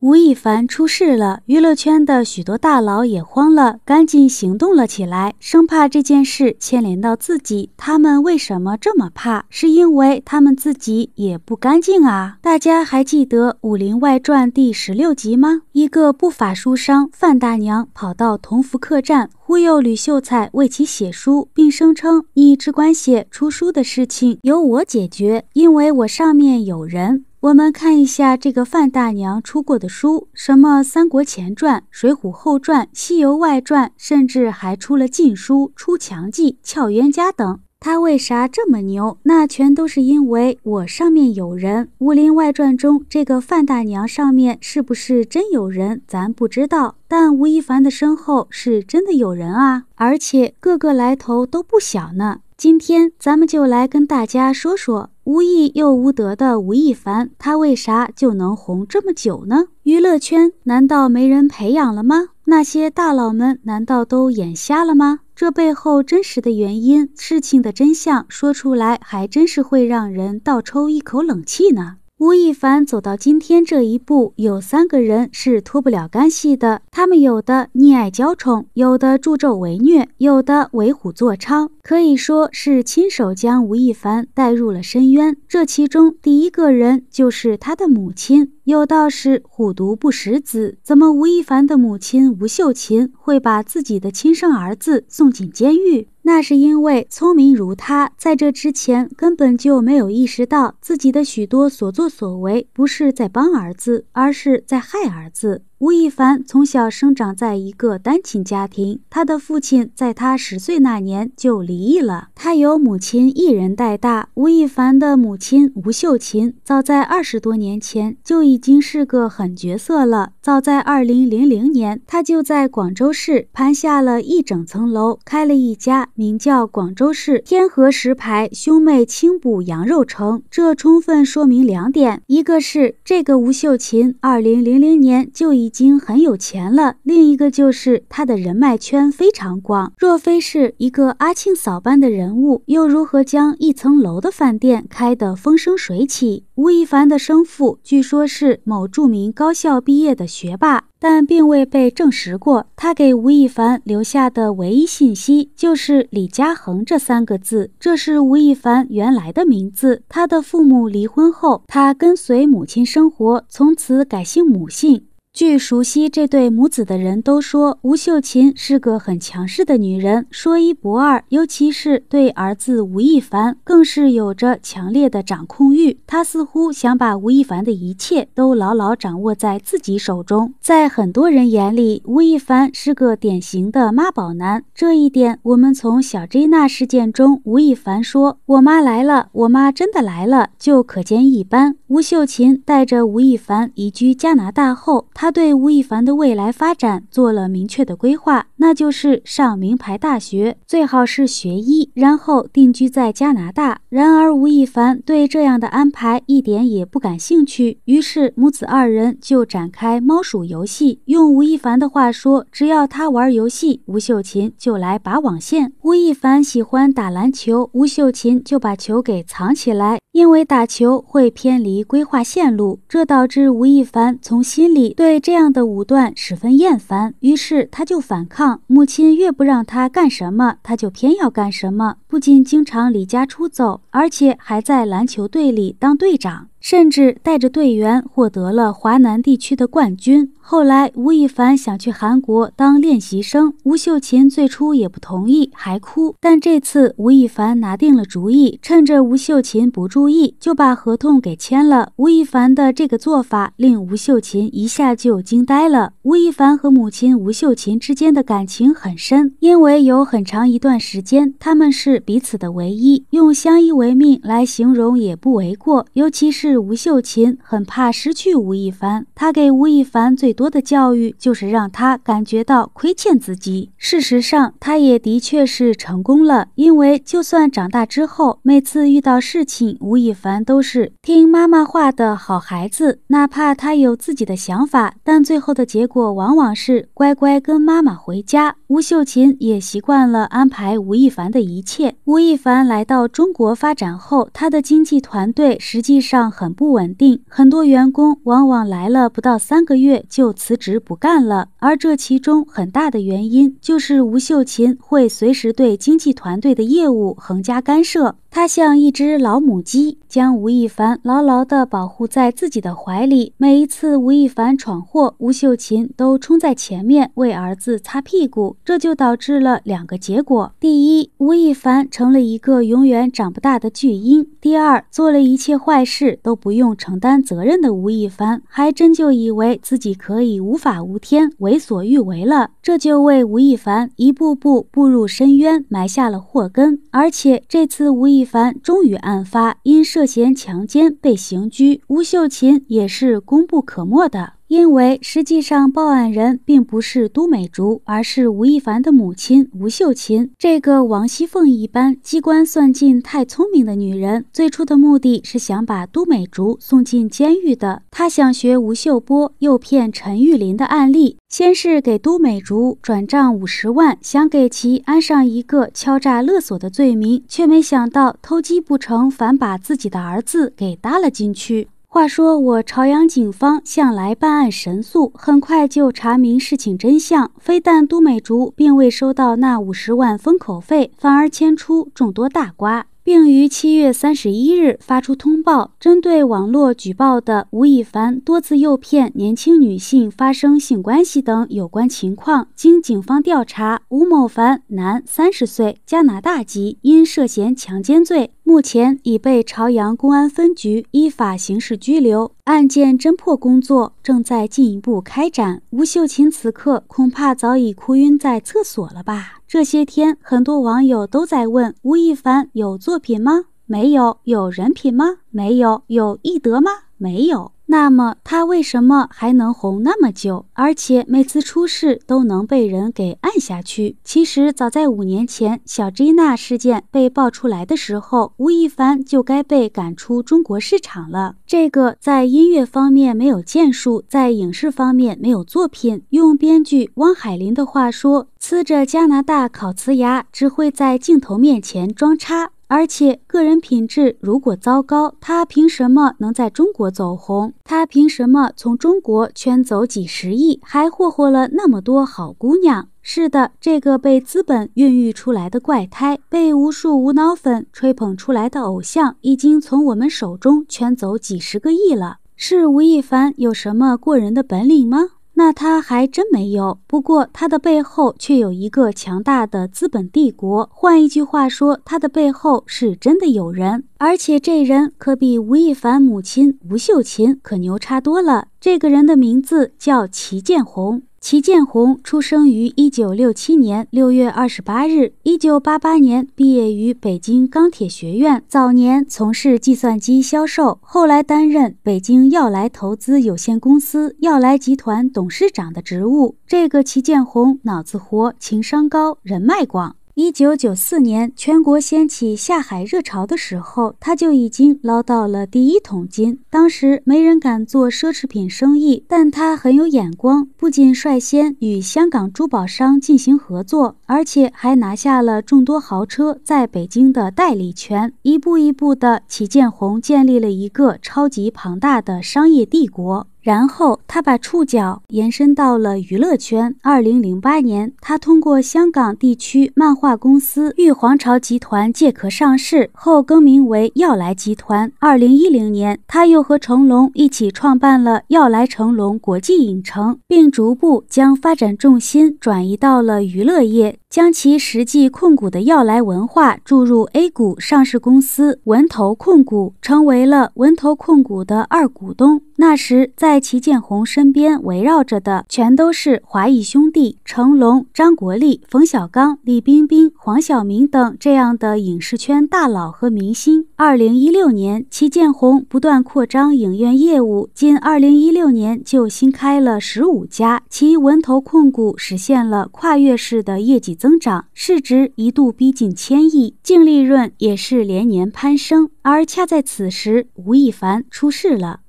吴亦凡出事了，娱乐圈的许多大佬也慌了，赶紧行动了起来，生怕这件事牵连到自己。他们为什么这么怕？是因为他们自己也不干净啊！大家还记得《武林外传》第十六集吗？一个不法书商范大娘跑到同福客栈，忽悠吕秀才为其写书，并声称“你只管写，出书的事情由我解决，因为我上面有人。”我们看一下这个范大娘出过的书，什么《三国前传》《水浒后传》《西游外传》，甚至还出了禁书《出墙记》《俏冤家》等。她为啥这么牛？那全都是因为我上面有人。《武林外传》中这个范大娘上面是不是真有人，咱不知道。但吴亦凡的身后是真的有人啊，而且个个来头都不小呢。今天咱们就来跟大家说说无义又无德的吴亦凡，他为啥就能红这么久呢？娱乐圈难道没人培养了吗？那些大佬们难道都眼瞎了吗？这背后真实的原因，事情的真相说出来，还真是会让人倒抽一口冷气呢。吴亦凡走到今天这一步，有三个人是脱不了干系的。他们有的溺爱娇宠，有的助纣为虐，有的为虎作伥，可以说是亲手将吴亦凡带入了深渊。这其中第一个人就是他的母亲。有道是虎毒不食子，怎么吴亦凡的母亲吴秀琴会把自己的亲生儿子送进监狱？那是因为聪明如他，在这之前根本就没有意识到自己的许多所作所为不是在帮儿子，而是在害儿子。吴亦凡从小生长在一个单亲家庭，他的父亲在他十岁那年就离异了，他由母亲一人带大。吴亦凡的母亲吴秀琴早在二十多年前就已经是个狠角色了。早在二零零零年，他就在广州市盘下了一整层楼，开了一家名叫“广州市天河石牌兄妹清补羊肉城”。这充分说明两点：一个是这个吴秀琴二零零零年就已已经很有钱了。另一个就是他的人脉圈非常广。若非是一个阿庆嫂般的人物，又如何将一层楼的饭店开得风生水起？吴亦凡的生父据说是某著名高校毕业的学霸，但并未被证实过。他给吴亦凡留下的唯一信息就是“李嘉恒”这三个字，这是吴亦凡原来的名字。他的父母离婚后，他跟随母亲生活，从此改姓母姓。据熟悉这对母子的人都说，吴秀琴是个很强势的女人，说一不二，尤其是对儿子吴亦凡，更是有着强烈的掌控欲。她似乎想把吴亦凡的一切都牢牢掌握在自己手中。在很多人眼里，吴亦凡是个典型的妈宝男。这一点，我们从小 J 那事件中，吴亦凡说“我妈来了，我妈真的来了”，就可见一斑。吴秀琴带着吴亦凡移居加拿大后，他对吴亦凡的未来发展做了明确的规划，那就是上名牌大学，最好是学医，然后定居在加拿大。然而，吴亦凡对这样的安排一点也不感兴趣，于是母子二人就展开猫鼠游戏。用吴亦凡的话说，只要他玩游戏，吴秀琴就来拔网线。吴亦凡喜欢打篮球，吴秀琴就把球给藏起来，因为打球会偏离规划线路，这导致吴亦凡从心里对。对这样的武断十分厌烦，于是他就反抗。母亲越不让他干什么，他就偏要干什么。不仅经常离家出走，而且还在篮球队里当队长，甚至带着队员获得了华南地区的冠军。后来，吴亦凡想去韩国当练习生，吴秀琴最初也不同意，还哭。但这次，吴亦凡拿定了主意，趁着吴秀琴不注意，就把合同给签了。吴亦凡的这个做法令吴秀琴一下就惊呆了。吴亦凡和母亲吴秀琴之间的感情很深，因为有很长一段时间，他们是。彼此的唯一，用相依为命来形容也不为过。尤其是吴秀琴很怕失去吴亦凡，她给吴亦凡最多的教育就是让他感觉到亏欠自己。事实上，他也的确是成功了，因为就算长大之后，每次遇到事情，吴亦凡都是听妈妈话的好孩子。哪怕他有自己的想法，但最后的结果往往是乖乖跟妈妈回家。吴秀琴也习惯了安排吴亦凡的一切。吴亦凡来到中国发展后，他的经纪团队实际上很不稳定，很多员工往往来了不到三个月就辞职不干了，而这其中很大的原因就是吴秀琴会随时对经纪团队的业务横加干涉。他像一只老母鸡，将吴亦凡牢牢地保护在自己的怀里。每一次吴亦凡闯祸，吴秀琴都冲在前面为儿子擦屁股，这就导致了两个结果：第一，吴亦凡成了一个永远长不大的巨婴；第二，做了一切坏事都不用承担责任的吴亦凡，还真就以为自己可以无法无天、为所欲为了。这就为吴亦凡一步步步入深渊埋下了祸根，而且这次吴亦。一凡终于案发，因涉嫌强奸被刑拘。吴秀琴也是功不可没的。因为实际上报案人并不是都美竹，而是吴亦凡的母亲吴秀琴。这个王熙凤一般机关算尽、太聪明的女人，最初的目的是想把都美竹送进监狱的。她想学吴秀波诱骗陈玉林的案例，先是给都美竹转账五十万，想给其安上一个敲诈勒索的罪名，却没想到偷鸡不成反把自己的儿子给搭了进去。话说，我朝阳警方向来办案神速，很快就查明事情真相。非但都美竹并未收到那五十万封口费，反而牵出众多大瓜，并于七月三十一日发出通报，针对网络举报的吴亦凡多次诱骗年轻女性发生性关系等有关情况，经警方调查，吴某凡男，三十岁，加拿大籍，因涉嫌强奸罪。目前已被朝阳公安分局依法刑事拘留，案件侦破工作正在进一步开展。吴秀琴此刻恐怕早已哭晕在厕所了吧？这些天，很多网友都在问：吴亦凡有作品吗？没有。有人品吗？没有。有艺德吗？没有。那么他为什么还能红那么久？而且每次出事都能被人给按下去？其实早在五年前，小吉娜事件被爆出来的时候，吴亦凡就该被赶出中国市场了。这个在音乐方面没有建树，在影视方面没有作品，用编剧汪海林的话说：“呲着加拿大烤瓷牙，只会在镜头面前装叉。”而且个人品质如果糟糕，他凭什么能在中国走红？他凭什么从中国圈走几十亿，还祸祸了那么多好姑娘？是的，这个被资本孕育出来的怪胎，被无数无脑粉吹捧出来的偶像，已经从我们手中圈走几十个亿了。是吴亦凡有什么过人的本领吗？那他还真没有，不过他的背后却有一个强大的资本帝国。换一句话说，他的背后是真的有人，而且这人可比吴亦凡母亲吴秀琴可牛叉多了。这个人的名字叫齐建红。齐建红出生于一九六七年六月二十八日，一九八八年毕业于北京钢铁学院。早年从事计算机销售，后来担任北京耀来投资有限公司、耀来集团董事长的职务。这个齐建红脑子活，情商高，人脉广。一九九四年，全国掀起下海热潮的时候，他就已经捞到了第一桶金。当时没人敢做奢侈品生意，但他很有眼光，不仅率先与香港珠宝商进行合作，而且还拿下了众多豪车在北京的代理权。一步一步的，祁建红建立了一个超级庞大的商业帝国。然后他把触角延伸到了娱乐圈。二零零八年，他通过香港地区漫画公司玉皇朝集团借壳上市后更名为耀莱集团。二零一零年，他又和成龙一起创办了耀莱成龙国际影城，并逐步将发展重心转移到了娱乐业。将其实际控股的耀莱文化注入 A 股上市公司文投控股，成为了文投控股的二股东。那时，在齐建宏身边围绕着的全都是华谊兄弟、成龙、张国立、冯小刚、李冰冰、黄晓明等这样的影视圈大佬和明星。二零一六年，齐建宏不断扩张影院业务，仅二零一六年就新开了十五家，其文投控股实现了跨越式的业绩。增长，市值一度逼近千亿，净利润也是连年攀升。而恰在此时，吴亦凡出事了。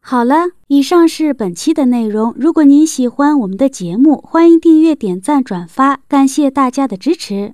好了，以上是本期的内容。如果您喜欢我们的节目，欢迎订阅、点赞、转发，感谢大家的支持。